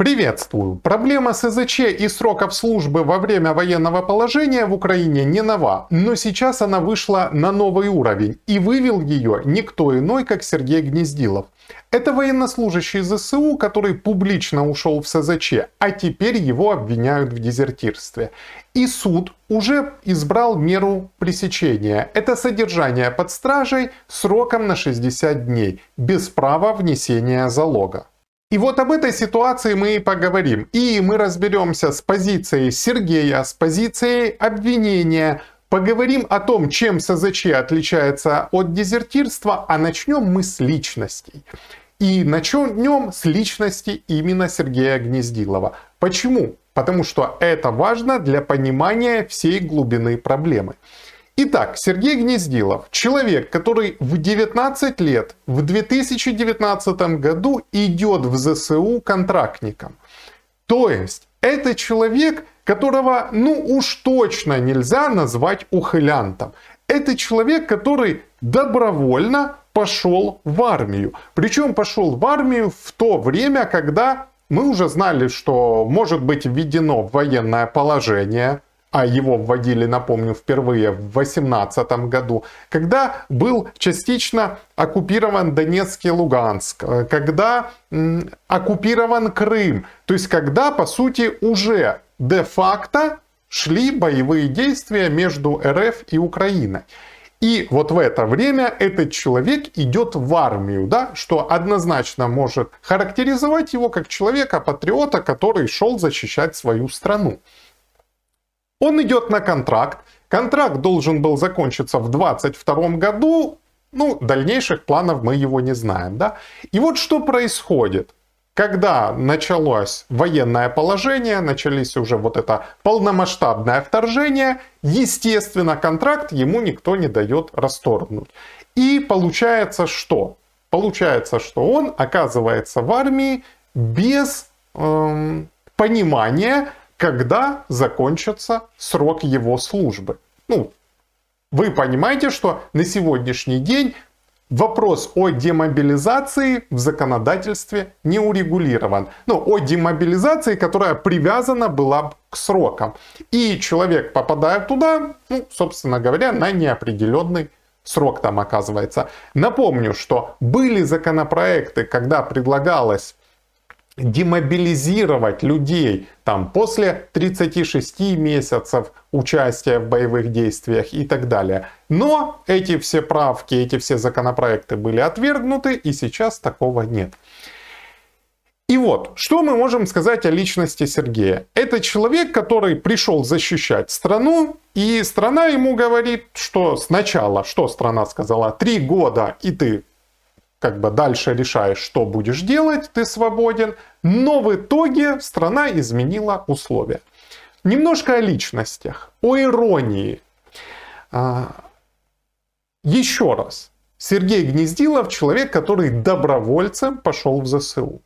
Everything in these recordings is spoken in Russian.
Приветствую! Проблема с СЗЧ и сроков службы во время военного положения в Украине не нова, но сейчас она вышла на новый уровень и вывел ее никто иной, как Сергей Гнездилов. Это военнослужащий ЗСУ, который публично ушел в СЗЧ, а теперь его обвиняют в дезертирстве. И суд уже избрал меру пресечения. Это содержание под стражей сроком на 60 дней, без права внесения залога. И вот об этой ситуации мы и поговорим. И мы разберемся с позицией Сергея, с позицией обвинения, Поговорим о том, чем СЗЧ отличается от дезертирства, а начнем мы с личностей. И начнем с личности именно Сергея Гнездилова. Почему? Потому что это важно для понимания всей глубины проблемы. Итак, Сергей Гнездилов, человек, который в 19 лет, в 2019 году идет в ЗСУ контрактником. То есть, это человек, которого ну уж точно нельзя назвать ухылянтом. Это человек, который добровольно пошел в армию. Причем пошел в армию в то время, когда мы уже знали, что может быть введено военное положение а его вводили, напомню, впервые в 18 году, когда был частично оккупирован Донецк и Луганск, э, когда оккупирован Крым, то есть когда, по сути, уже де-факто шли боевые действия между РФ и Украиной. И вот в это время этот человек идет в армию, да, что однозначно может характеризовать его как человека-патриота, который шел защищать свою страну. Он идет на контракт. Контракт должен был закончиться в 2022 году. Ну, дальнейших планов мы его не знаем, да. И вот что происходит. Когда началось военное положение, начались уже вот это полномасштабное вторжение, естественно, контракт ему никто не дает расторгнуть. И получается что? Получается, что он оказывается в армии без эм, понимания, когда закончится срок его службы. Ну, вы понимаете, что на сегодняшний день Вопрос о демобилизации в законодательстве не урегулирован. Ну, о демобилизации, которая привязана была к срокам. И человек, попадая туда, ну, собственно говоря, на неопределенный срок там оказывается. Напомню, что были законопроекты, когда предлагалось демобилизировать людей там, после 36 месяцев участия в боевых действиях и так далее. Но эти все правки, эти все законопроекты были отвергнуты, и сейчас такого нет. И вот, что мы можем сказать о личности Сергея? Это человек, который пришел защищать страну, и страна ему говорит, что сначала, что страна сказала, три года, и ты как бы дальше решаешь, что будешь делать, ты свободен, но в итоге страна изменила условия. Немножко о личностях, о иронии. А, еще раз, Сергей Гнездилов человек, который добровольцем пошел в ЗСУ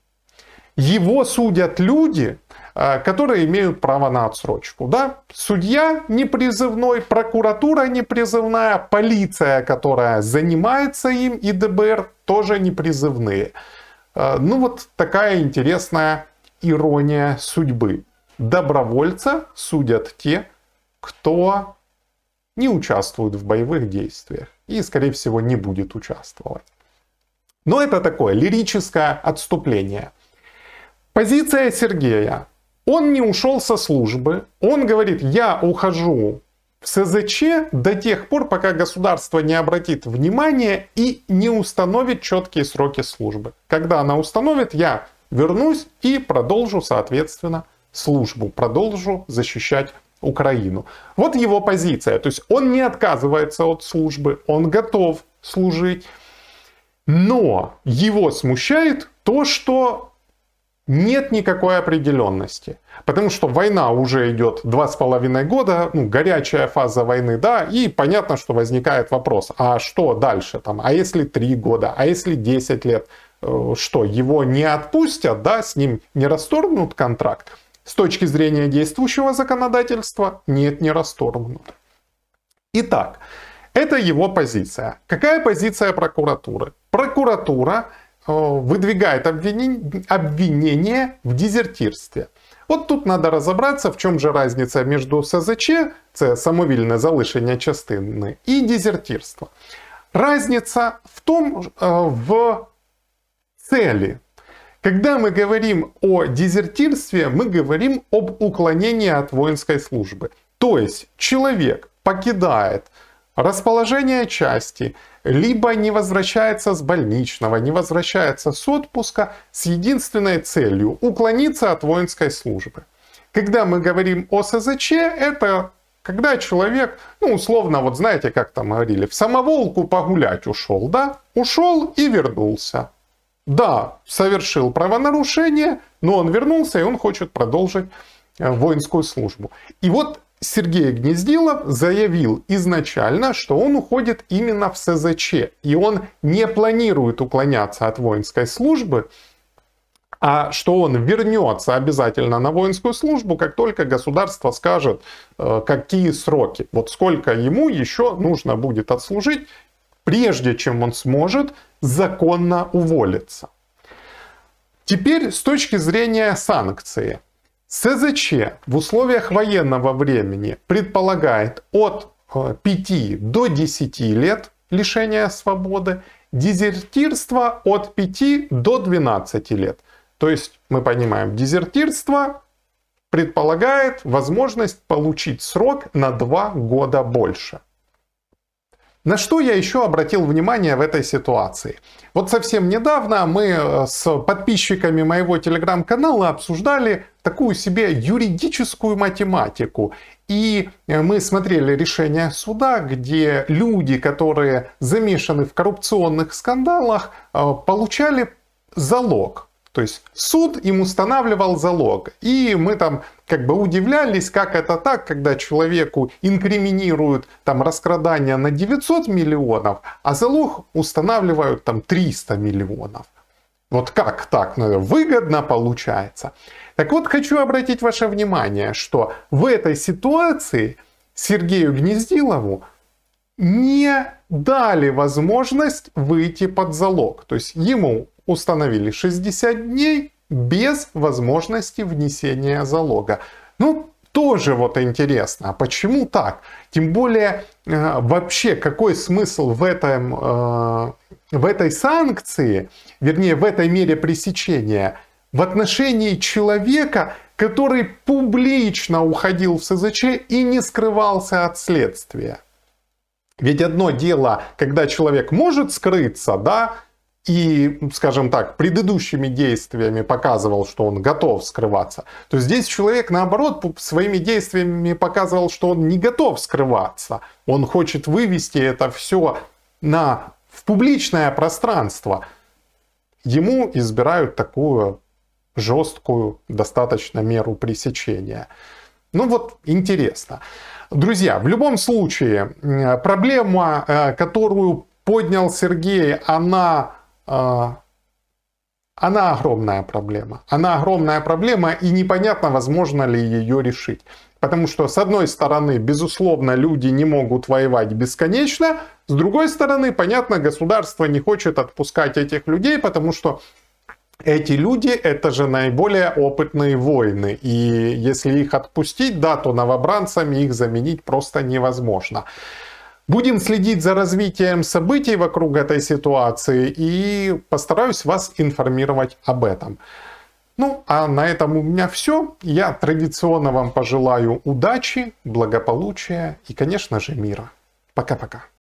его судят люди, а, которые имеют право на отсрочку. Да? Судья непризывной, прокуратура непризывная, полиция, которая занимается им, и ДБР тоже непризывные. А, ну вот такая интересная ирония судьбы. Добровольца судят те, кто не участвует в боевых действиях и, скорее всего, не будет участвовать. Но это такое лирическое отступление – Позиция Сергея. Он не ушел со службы. Он говорит, я ухожу в СЗЧ до тех пор, пока государство не обратит внимания и не установит четкие сроки службы. Когда она установит, я вернусь и продолжу, соответственно, службу, продолжу защищать Украину. Вот его позиция. То есть он не отказывается от службы, он готов служить. Но его смущает то, что нет никакой определенности. Потому что война уже идет два с половиной года, ну, горячая фаза войны, да, и понятно, что возникает вопрос, а что дальше там, а если три года, а если 10 лет, э, что, его не отпустят, да, с ним не расторгнут контракт? С точки зрения действующего законодательства, нет, не расторгнут. Итак, это его позиция. Какая позиция прокуратуры? Прокуратура Э, выдвигает обвинение в дезертирстве. Вот тут надо разобраться, в чем же разница между СЗЧ, это самовільне залишение частины, и дезертирство. Разница в том, э, в цели. Когда мы говорим о дезертирстве, мы говорим об уклонении от воинской службы. То есть человек покидает Расположение части либо не возвращается с больничного, не возвращается с отпуска с единственной целью – уклониться от воинской службы. Когда мы говорим о СЗЧ, это когда человек, ну, условно, вот знаете, как там говорили, в самоволку погулять ушел, да? Ушел и вернулся. Да, совершил правонарушение, но он вернулся и он хочет продолжить э, воинскую службу. И вот Сергей Гнездилов заявил изначально, что он уходит именно в СЗЧ, и он не планирует уклоняться от воинской службы, а что он вернется обязательно на воинскую службу, как только государство скажет, э, какие сроки, вот сколько ему еще нужно будет отслужить, прежде чем он сможет законно уволиться. Теперь с точки зрения санкции. СЗЧ в условиях военного времени предполагает от 5 э, до 10 лет лишения свободы, дезертирство от 5 до 12 лет. То есть мы понимаем, дезертирство предполагает возможность получить срок на 2 года больше. На что я еще обратил внимание в этой ситуации? Вот совсем недавно мы э, с подписчиками моего телеграм-канала обсуждали такую себе юридическую математику. И э, мы смотрели решение суда, где люди, которые замешаны в коррупционных скандалах, э, получали залог. То есть суд им устанавливал залог. И мы там как бы удивлялись, как это так, когда человеку инкриминируют там раскрадание на 900 миллионов, а залог устанавливают там 300 миллионов. Вот как так ну, выгодно получается. Так вот, хочу обратить ваше внимание, что в этой ситуации Сергею Гнездилову не дали возможность выйти под залог. То есть ему установили 60 дней без возможности внесения залога. Ну, тоже вот интересно, а почему так? Тем более, э, вообще, какой смысл в, этом, э, в этой санкции, вернее, в этой мере пресечения в отношении человека, который публично уходил в СЗЧ и не скрывался от следствия? Ведь одно дело, когда человек может скрыться, да, и, скажем так, предыдущими действиями показывал, что он готов скрываться, то здесь человек, наоборот, своими действиями показывал, что он не готов скрываться. Он хочет вывести это все на, в публичное пространство. Ему избирают такую жесткую достаточно меру пресечения. Ну вот интересно. Друзья, в любом случае, проблема, э, которую поднял Сергей, она а, она огромная проблема. Она огромная проблема, и непонятно, возможно ли ее решить. Потому что, с одной стороны, безусловно, люди не могут воевать бесконечно, с другой стороны, понятно, государство не хочет отпускать этих людей, потому что эти люди это же наиболее опытные воины, и если их отпустить, да, то новобранцами их заменить просто невозможно. Будем следить за развитием событий вокруг этой ситуации и постараюсь вас информировать об этом. Ну, а на этом у меня все. Я традиционно вам пожелаю удачи, благополучия и, конечно же, мира. Пока-пока.